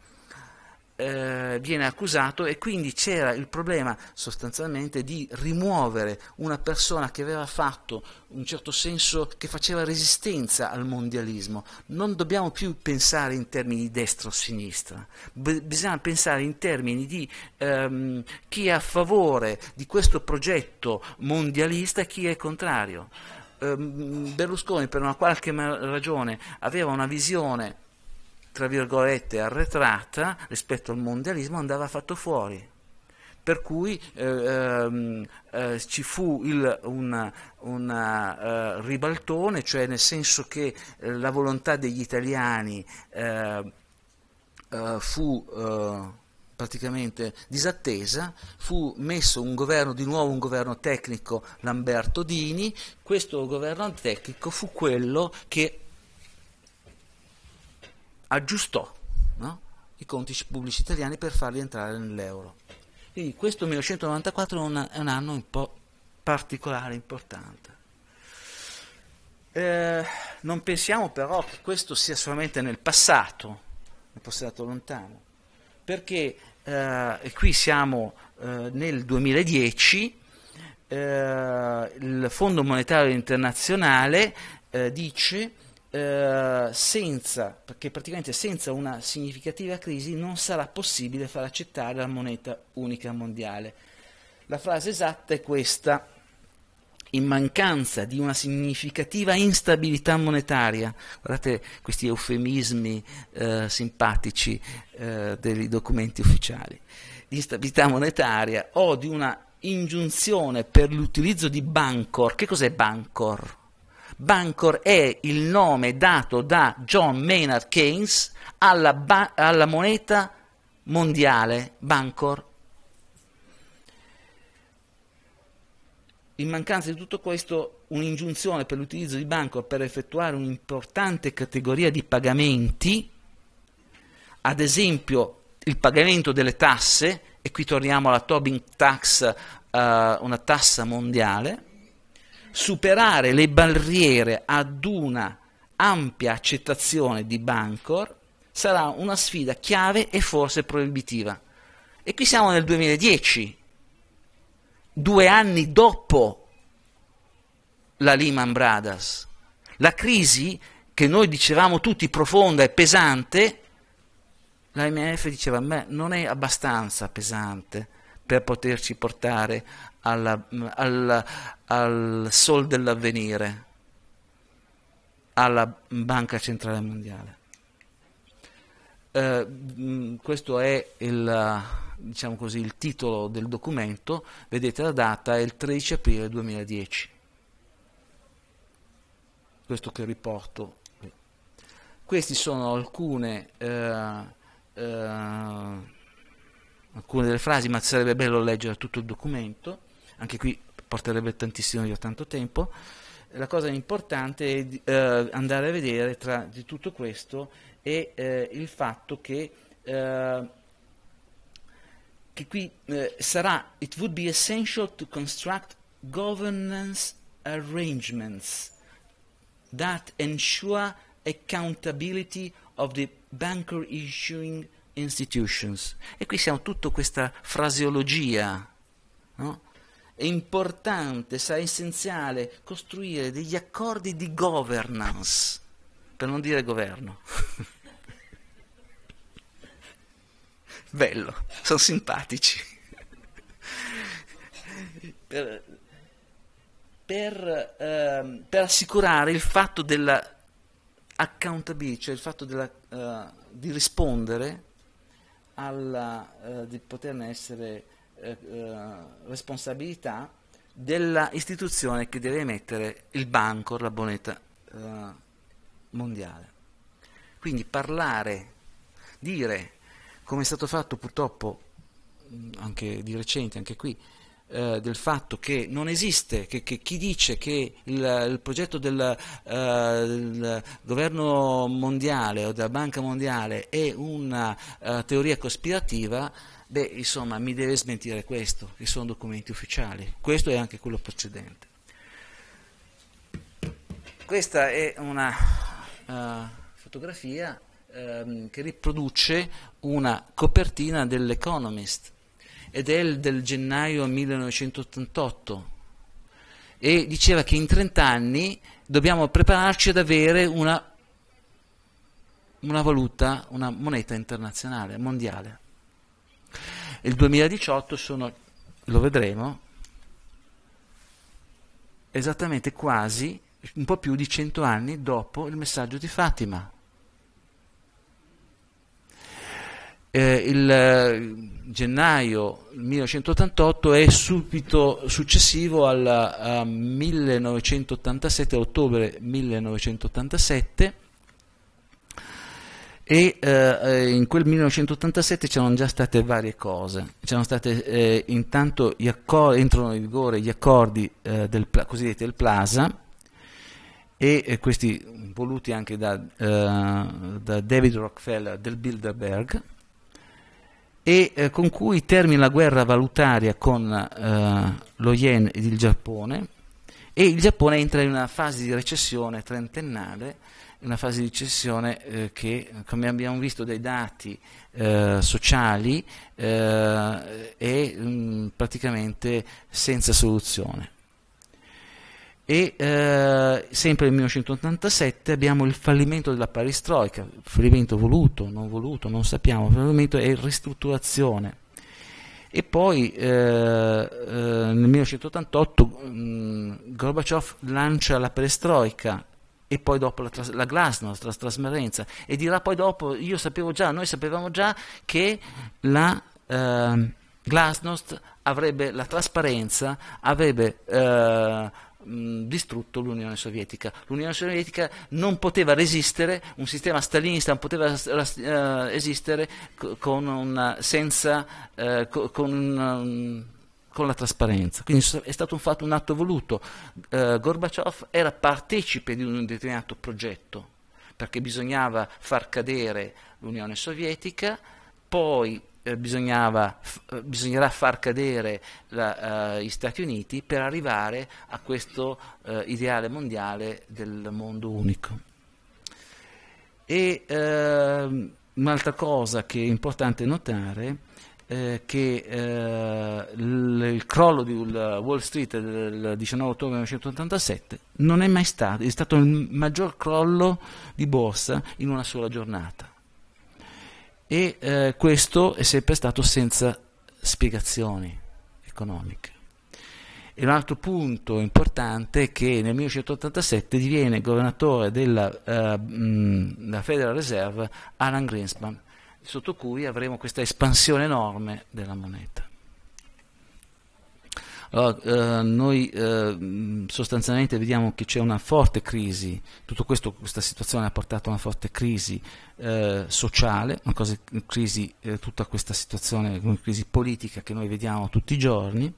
eh, viene accusato e quindi c'era il problema sostanzialmente di rimuovere una persona che aveva fatto un certo senso che faceva resistenza al mondialismo. Non dobbiamo più pensare in termini di destra o sinistra, B bisogna pensare in termini di ehm, chi è a favore di questo progetto mondialista e chi è contrario. Ehm, Berlusconi per una qualche ragione aveva una visione tra virgolette, arretrata rispetto al mondialismo andava fatto fuori. Per cui eh, ehm, eh, ci fu un uh, ribaltone, cioè nel senso che eh, la volontà degli italiani eh, eh, fu praticamente disattesa, fu messo un governo, di nuovo un governo tecnico Lamberto Dini, questo governo tecnico fu quello che aggiustò no? i conti pubblici italiani per farli entrare nell'euro. Quindi questo 1994 è, un anno un po' particolare, importante. Eh, non pensiamo però che questo sia solamente nel passato, nel passato lontano, perché eh, qui siamo eh, nel 2010, eh, il Fondo Monetario Internazionale eh, dice eh, senza, perché praticamente senza una significativa crisi non sarà possibile far accettare la moneta unica mondiale. La frase esatta è questa. In mancanza di una significativa instabilità monetaria, guardate questi eufemismi eh, simpatici eh, dei documenti ufficiali, di instabilità monetaria o di una ingiunzione per l'utilizzo di Bancor. Che cos'è Bancor? Bancor è il nome dato da John Maynard Keynes alla, ba- alla moneta mondiale Bancor. In mancanza di tutto questo, un'ingiunzione per l'utilizzo di Bancor per effettuare un'importante categoria di pagamenti, ad esempio il pagamento delle tasse, e qui torniamo alla Tobin Tax, uh, una tassa mondiale, superare le barriere ad una ampia accettazione di Bancor sarà una sfida chiave e forse proibitiva. E qui siamo nel 2010, due anni dopo la Lehman Brothers. La crisi che noi dicevamo tutti profonda e pesante, l'AMF diceva, beh, non è abbastanza pesante per poterci portare alla, alla, al sol dell'avvenire, alla Banca Centrale Mondiale. Eh, mm, questo è il, diciamo così, il titolo del documento, vedete la data è il 13 aprile 2010. Questo che riporto. Queste sono alcune eh, eh, alcune delle frasi, ma sarebbe bello leggere tutto il documento, anche qui porterebbe tantissimo io tanto tempo. La cosa importante è eh, andare a vedere tra di tutto questo e eh, il fatto che, eh, che qui eh, sarà It would be essential to construct governance arrangements that ensure accountability of the banker issuing institutions. E qui siamo tutta questa fraseologia. No? È importante, sarà essenziale costruire degli accordi di governance, per non dire governo. Bello, sono simpatici. per, per, ehm, per, assicurare il fatto della accountability, cioè il fatto della, uh, di rispondere alla, eh, di poterne essere eh, eh responsabilità dell'istituzione che deve emettere il banco, la moneta eh, mondiale. Quindi parlare, dire, come è stato fatto purtroppo mm, anche di recente, anche qui, eh, del fatto che non esiste, che, che chi dice che il, il progetto del, eh, del, governo mondiale o della Banca mondiale è una uh, teoria cospirativa, beh, insomma, mi deve smentire questo, che sono documenti ufficiali. Questo è anche quello precedente. Questa è una uh, fotografia um, che riproduce una copertina dell'Economist ed è del gennaio 1988 e diceva che in 30 anni dobbiamo prepararci ad avere una, una valuta, una moneta internazionale, mondiale. Il 2018 sono, lo vedremo, esattamente quasi un po' più di 100 anni dopo il messaggio di Fatima. eh, il eh, gennaio 1988 è subito successivo al 1987, ottobre 1987 e eh, in quel 1987 c'erano già state varie cose, c'erano state eh, intanto entrano in vigore gli accordi eh, del, cosiddetti del Plaza e eh, questi voluti anche da, eh, da David Rockefeller del Bilderberg e eh, con cui termina la guerra valutaria con eh, lo yen ed il Giappone e il Giappone entra in una fase di recessione trentennale, una fase di recessione eh, che, come abbiamo visto dai dati eh, sociali, è eh, mh, mm, praticamente senza soluzione e eh, sempre nel 1987 abbiamo il fallimento della paristroica, fallimento voluto, non voluto, non sappiamo, il fallimento è ristrutturazione. E poi eh, eh, nel 1988 mh, mm, Gorbaciov lancia la perestroica e poi dopo la, tras- la glasnost, la trasparenza, e dirà poi dopo, io sapevo già, noi sapevamo già che la eh, glasnost avrebbe la trasparenza, avrebbe eh, mh, distrutto l'Unione Sovietica. L'Unione Sovietica non poteva resistere, un sistema stalinista non poteva uh, esistere con una, senza, uh, con, um, con, la trasparenza. Quindi è stato un fatto, un atto voluto. Uh, Gorbaciov era partecipe di un determinato progetto perché bisognava far cadere l'Unione Sovietica, poi eh, f- eh, bisognerà far cadere la, eh, gli Stati Uniti per arrivare a questo eh, ideale mondiale del mondo unico. E ehm, un'altra cosa che è importante notare è eh, che eh, l- il crollo di Wall Street del 19 ottobre 1987 non è mai stato, è stato il maggior crollo di borsa in una sola giornata e eh, questo è sempre stato senza spiegazioni economiche. E un altro punto importante è che nel 1987 diviene governatore della, eh, della Federal Reserve Alan Greenspan, sotto cui avremo questa espansione enorme della moneta. Allora, eh, noi eh, sostanzialmente vediamo che c'è una forte crisi, tutta questa situazione ha portato a una forte crisi eh, sociale, una cosa, crisi, eh, tutta questa situazione, una crisi politica che noi vediamo tutti i giorni,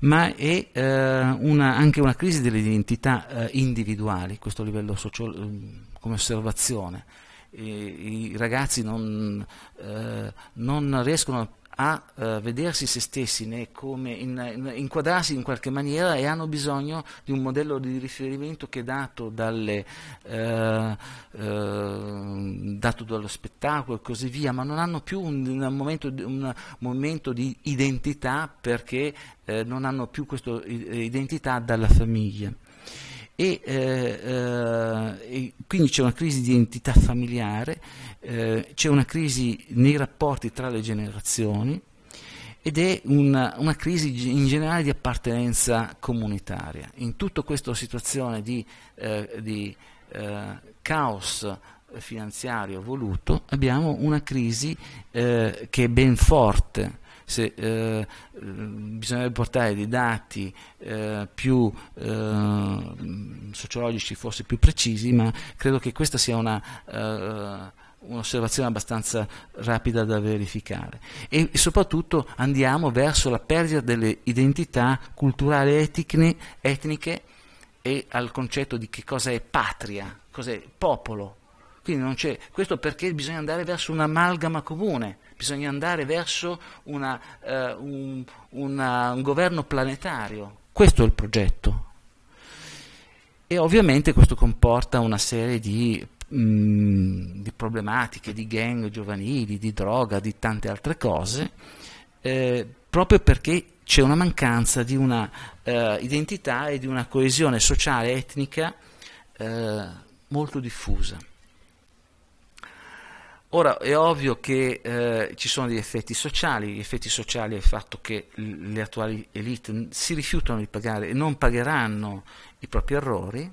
ma è eh, una, anche una crisi delle identità eh, individuali, questo a livello sociale come osservazione. I, i ragazzi non, non riescono a a eh, vedersi se stessi, né come in, in, inquadrarsi in qualche maniera e hanno bisogno di un modello di riferimento che è dato, dalle, eh, eh, dato dallo spettacolo e così via, ma non hanno più un, un, momento, un momento, di identità perché eh, non hanno più questa identità dalla famiglia e, eh, eh, e quindi c'è una crisi di identità familiare, eh, c'è una crisi nei rapporti tra le generazioni ed è una, una, crisi in generale di appartenenza comunitaria. In tutta questa situazione di, eh, di eh, caos finanziario voluto abbiamo una crisi eh, che è ben forte se, eh, mm, bisognerebbe portare dei dati eh, più eh, sociologici, forse più precisi, ma credo che questa sia una eh, un'osservazione abbastanza rapida da verificare e, e, soprattutto andiamo verso la perdita delle identità culturali etniche, etniche e al concetto di che cosa è patria, cos'è popolo, quindi non c'è, questo perché bisogna andare verso un'amalgama comune, bisogna andare verso una, eh, un, una, un governo planetario. Questo è il progetto. E ovviamente questo comporta una serie di Mm, di problematiche, di gang giovanili, di droga, di tante altre cose, eh, proprio perché c'è una mancanza di una eh, identità e di una coesione sociale e etnica eh, molto diffusa. Ora è ovvio che eh, ci sono degli effetti sociali, gli effetti sociali è il fatto che le attuali elite si rifiutano di pagare e non pagheranno i propri errori,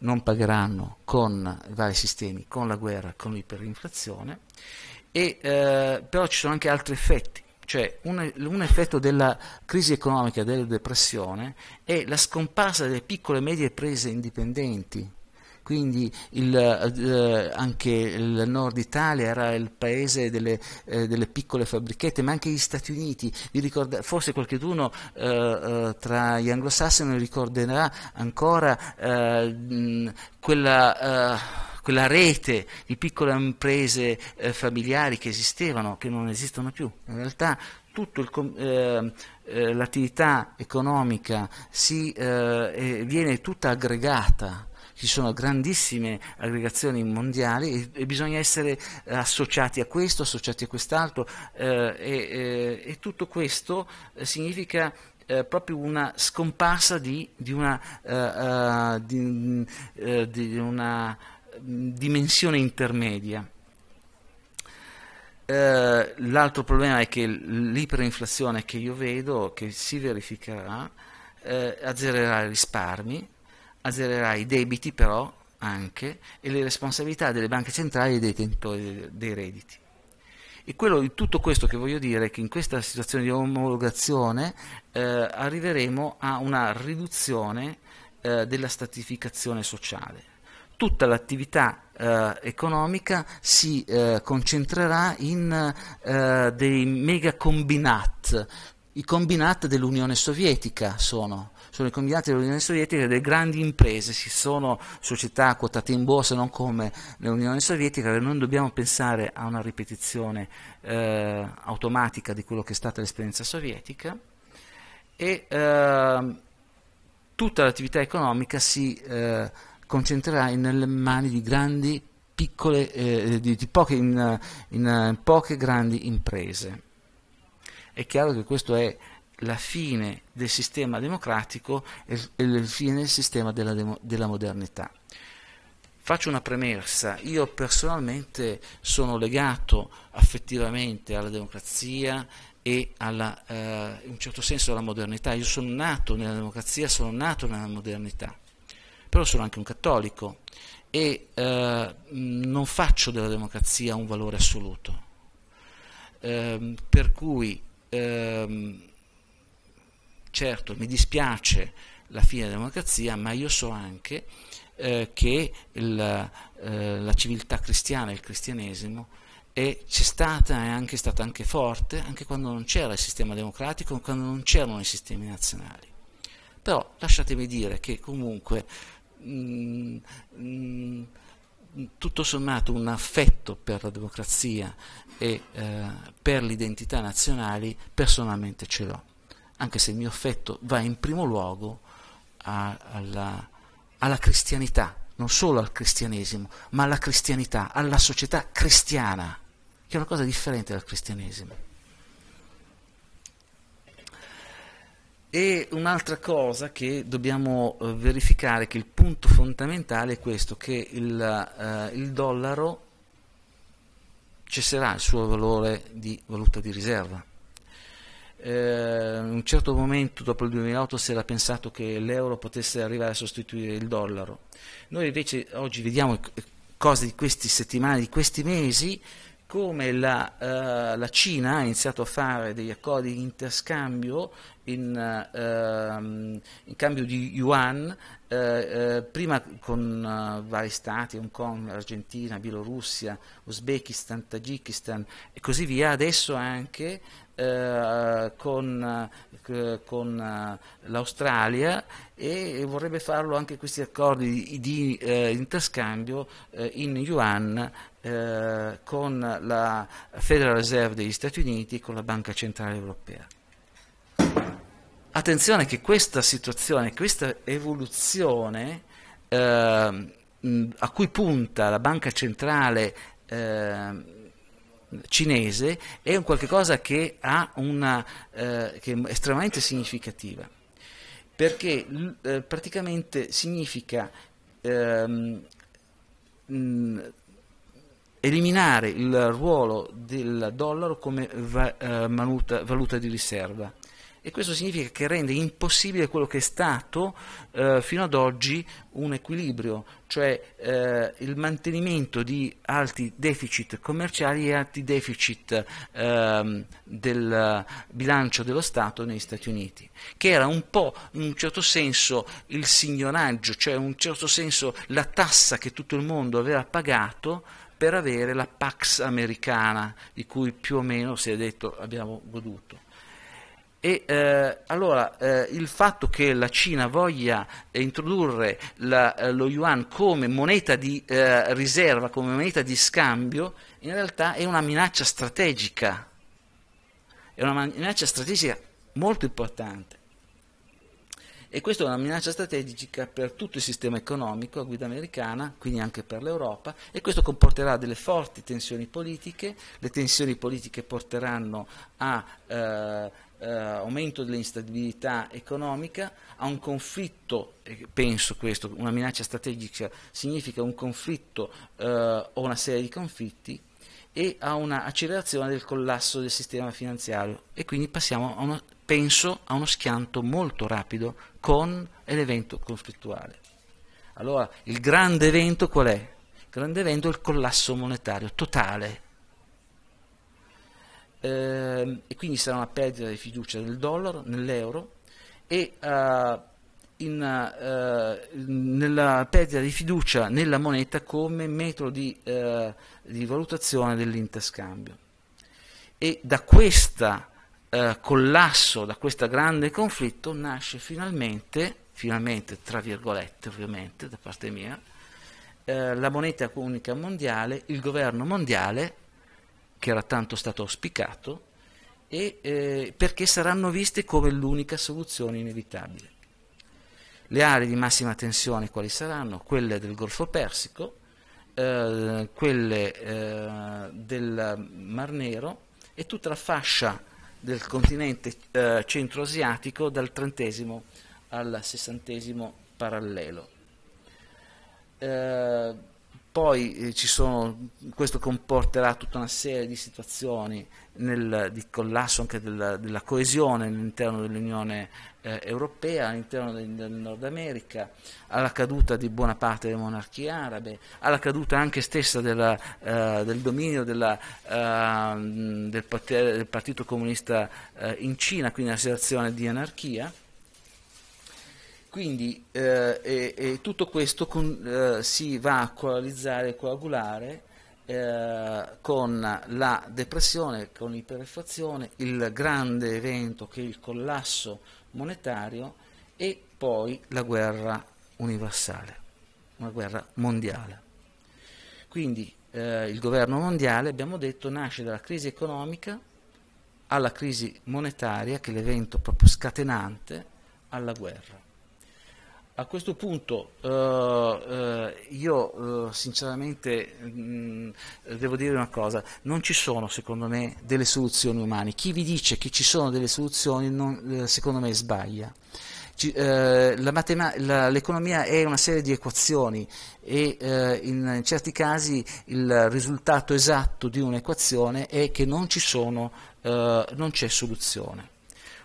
non pagheranno con vari sistemi, con la guerra, con l'iperinflazione, e, eh, però ci sono anche altri effetti, cioè un, un effetto della crisi economica, della depressione è la scomparsa delle piccole e medie imprese indipendenti quindi il, eh, anche il nord Italia era il paese delle, eh, delle, piccole fabbrichette, ma anche gli Stati Uniti, ricorda, forse qualcuno eh, eh, tra gli anglosassoni ricorderà ancora eh, quella eh, quella rete di piccole imprese eh, familiari che esistevano, che non esistono più. In realtà tutta eh, l'attività economica si, viene tutta aggregata ci sono grandissime aggregazioni mondiali e, e bisogna essere eh, associati a questo, associati a quest'altro eh, e, eh, e, tutto questo eh, significa eh, proprio una scomparsa di, di una, uh, uh, di, uh, di una mm, dimensione intermedia. Uh, l'altro problema è che l'iperinflazione che io vedo, che si verificherà, uh, azzererà i risparmi, azzererà i debiti però anche e le responsabilità delle banche centrali e dei detentori dei redditi. E quello, tutto questo che voglio dire è che in questa situazione di omologazione eh, arriveremo a una riduzione eh, della stratificazione sociale. Tutta l'attività eh, economica si eh, concentrerà in eh, dei mega combinat. I combinat dell'Unione Sovietica sono sono i combinati dell'Unione Sovietica delle grandi imprese, ci sono società quotate in borsa non come l'Unione Sovietica, non dobbiamo pensare a una ripetizione eh, automatica di quello che è stata l'esperienza sovietica e eh, tutta l'attività economica si eh, concentrerà nelle mani di grandi piccole, eh, di, di poche, in, in, eh, poche grandi imprese. È chiaro che questo è la fine del sistema democratico e la fine del sistema della, della modernità. Faccio una premessa, io personalmente sono legato affettivamente alla democrazia e alla, eh, in un certo senso alla modernità. Io sono nato nella democrazia, sono nato nella modernità, però sono anche un cattolico e eh, non faccio della democrazia un valore assoluto. Eh, per cui ehm, certo mi dispiace la fine della democrazia, ma io so anche eh, che il, eh, la civiltà cristiana, il cristianesimo, e c'è stata, è anche, stata anche forte, anche quando non c'era il sistema democratico, quando non c'erano i sistemi nazionali. Però lasciatemi dire che comunque mh, mm, mh, mm, tutto sommato un affetto per la democrazia e eh, per l'identità nazionali personalmente ce l'ho anche se il mio affetto va in primo luogo a, alla, alla cristianità, non solo al cristianesimo, ma alla cristianità, alla società cristiana, che è una cosa differente dal cristianesimo. E un'altra cosa che dobbiamo eh, verificare, che il punto fondamentale è questo, che il, eh, il, dollaro cesserà il suo valore di valuta di riserva in eh, un certo momento dopo il 2008 si era pensato che l'euro potesse arrivare a sostituire il dollaro. Noi invece oggi vediamo cose di queste settimane, di questi mesi, come la, eh, la, Cina ha iniziato a fare degli accordi di interscambio in, eh, in cambio di yuan, eh, eh prima con eh, vari stati, Hong Kong, Argentina, Bielorussia, Uzbekistan, Tagikistan e così via, adesso anche eh, con, eh, con eh, l'Australia e vorrebbe farlo anche questi accordi di, di eh, interscambio eh, in yuan eh, con la Federal Reserve degli Stati Uniti e con la Banca Centrale Europea. Attenzione che questa situazione, questa evoluzione a cui punta la Banca Centrale Europea cinese è un qualcosa cosa che, una, eh, che è estremamente significativa, perché eh, praticamente significa ehm, mh, eliminare il ruolo del dollaro come va, eh, manuta, valuta di riserva e questo significa che rende impossibile quello che è stato eh, fino ad oggi un equilibrio, cioè eh, il mantenimento di alti deficit commerciali e alti deficit eh, del bilancio dello Stato negli Stati Uniti, che era un po' in un certo senso il signoraggio, cioè in un certo senso la tassa che tutto il mondo aveva pagato per avere la Pax americana, di cui più o meno si è detto abbiamo goduto. E eh, allora eh, il fatto che la Cina voglia introdurre la, eh, lo yuan come moneta di eh, riserva, come moneta di scambio, in realtà è una minaccia strategica, è una minaccia strategica molto importante. E questa è una minaccia strategica per tutto il sistema economico a guida americana, quindi anche per l'Europa, e questo comporterà delle forti tensioni politiche, le tensioni politiche porteranno a... Eh, eh, aumento dell'instabilità economica, a un conflitto, penso questo, una minaccia strategica significa un conflitto eh, o una serie di conflitti e a un'accelerazione del collasso del sistema finanziario e quindi passiamo a uno, penso a uno schianto molto rapido con l'evento conflittuale. Allora il grande evento qual è? Il grande evento è il collasso monetario totale eh, e quindi sarà una perdita di fiducia nel dollaro nell'euro e eh, in, eh, nella perdita di fiducia nella moneta come metodo di, eh, di valutazione dell'interscambio. E da questo eh, collasso, da questo grande conflitto nasce finalmente, finalmente tra virgolette ovviamente da parte mia, eh, la moneta unica mondiale, il governo mondiale che era tanto stato auspicato, e, eh, perché saranno viste come l'unica soluzione inevitabile. Le aree di massima tensione quali saranno? Quelle del Golfo Persico, eh, quelle eh, del Mar Nero e tutta la fascia del continente eh, centro-asiatico dal trentesimo al sessantesimo parallelo. Eh, poi eh, sono, questo comporterà tutta una serie di situazioni nel, di collasso anche della, della coesione all'interno dell'Unione eh, Europea, all'interno del, del, Nord America, alla caduta di buona parte delle monarchie arabe, alla caduta anche stessa della, eh, del dominio della, eh, del, del, Partito Comunista eh, in Cina, quindi una situazione di anarchia quindi eh, e, e tutto questo con, eh, si va a coalizzare e coagulare eh, con la depressione, con l'iperefazione, il grande evento che è il collasso monetario e poi la guerra universale, una guerra mondiale. Quindi eh, il governo mondiale, abbiamo detto, nasce dalla crisi economica alla crisi monetaria, che è l'evento proprio scatenante, alla guerra. A questo punto uh, uh, io uh, sinceramente mh, mm, devo dire una cosa, non ci sono secondo me delle soluzioni umane, chi vi dice che ci sono delle soluzioni non, secondo me sbaglia. Ci, l'economia è una serie di equazioni e in, in, certi casi il risultato esatto di un'equazione è che non, sono, non c'è soluzione.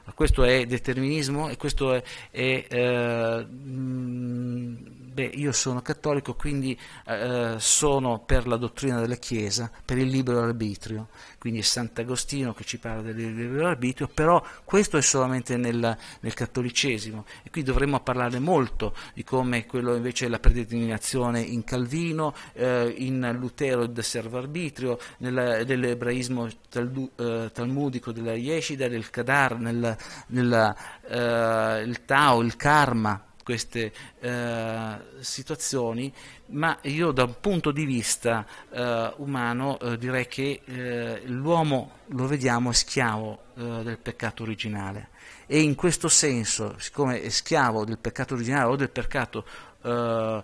Ma questo è determinismo e questo è... è eh, mm, beh, io sono cattolico, quindi eh, eh, sono per la dottrina della Chiesa, per il libero arbitrio quindi è Sant'Agostino che ci parla del libero arbitrio, però questo è solamente nel, nel cattolicesimo e qui dovremmo parlare molto di come quello invece è la predeterminazione in Calvino, eh, in Lutero il servo arbitrio, nell'ebraismo nell eh, talmudico della Yeshida, del Kadar, nel, nella, eh, il Tao, il Karma queste eh, situazioni, ma io da un punto di vista eh, umano eh, direi che eh, l'uomo lo vediamo è schiavo eh, del peccato originale e in questo senso, siccome è schiavo del peccato originale o del peccato eh,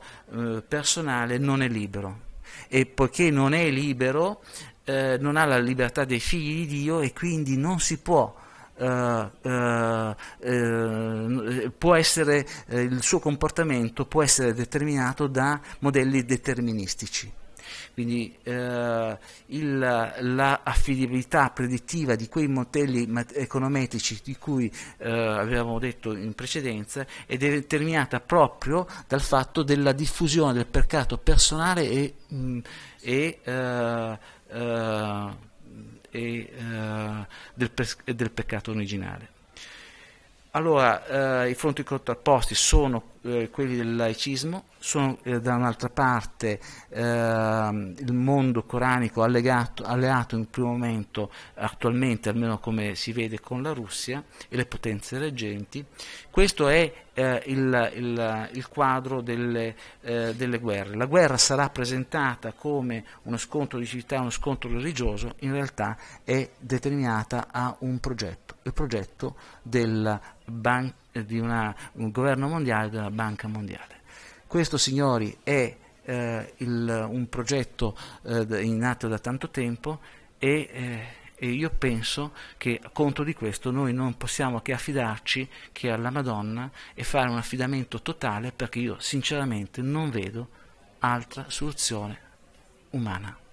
personale, non è libero. E poiché non è libero, non ha la libertà dei figli di Dio e quindi non si può eh, eh, eh, può essere, il suo comportamento può essere determinato da modelli deterministici. Quindi eh, il, la predittiva di quei modelli econometrici di cui eh, avevamo detto in precedenza è determinata proprio dal fatto della diffusione del mercato personale e, mh, mm, e eh, e, eh, del, e del peccato originale. Allora, eh, i fronti contrapposti sono eh, quelli del laicismo, sono eh, da un'altra parte eh, il mondo coranico allegato, alleato in primo momento, attualmente almeno come si vede con la Russia e le potenze reggenti. Questo è eh, il, il, il, quadro delle, eh, delle, guerre. La guerra sarà presentata come uno scontro di civiltà, uno scontro religioso, in realtà è determinata a un progetto, il progetto della banca eh, di una, un governo mondiale della Banca Mondiale. Questo, signori, è eh, il, un progetto eh, in atto da tanto tempo e, eh, e io penso che contro di questo noi non possiamo che affidarci che alla Madonna e fare un affidamento totale perché io sinceramente non vedo altra soluzione umana.